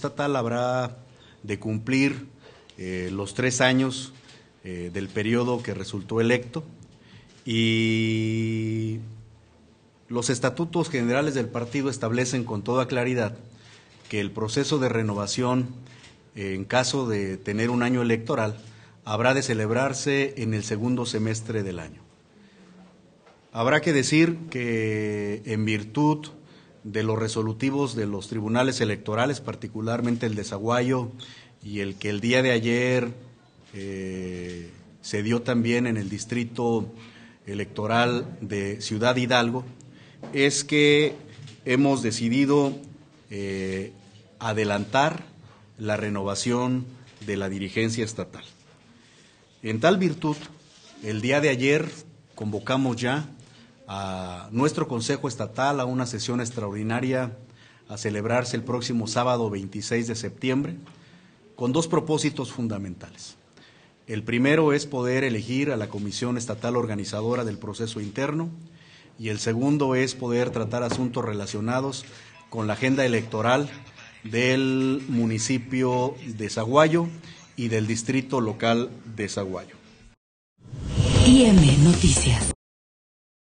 estatal habrá de cumplir eh, los tres años eh, del periodo que resultó electo y los estatutos generales del partido establecen con toda claridad que el proceso de renovación eh, en caso de tener un año electoral, habrá de celebrarse en el segundo semestre del año. Habrá que decir que en virtud de los resolutivos de los tribunales electorales, particularmente el de Zaguayo y el que el día de ayer eh, se dio también en el distrito electoral de Ciudad Hidalgo, es que hemos decidido eh, adelantar la renovación de la dirigencia estatal. En tal virtud, el día de ayer convocamos ya a nuestro Consejo Estatal a una sesión extraordinaria a celebrarse el próximo sábado 26 de septiembre con dos propósitos fundamentales. El primero es poder elegir a la Comisión Estatal Organizadora del Proceso Interno y el segundo es poder tratar asuntos relacionados con la agenda electoral del municipio de Zaguayo y del distrito local de Zaguayo. IM e Noticias.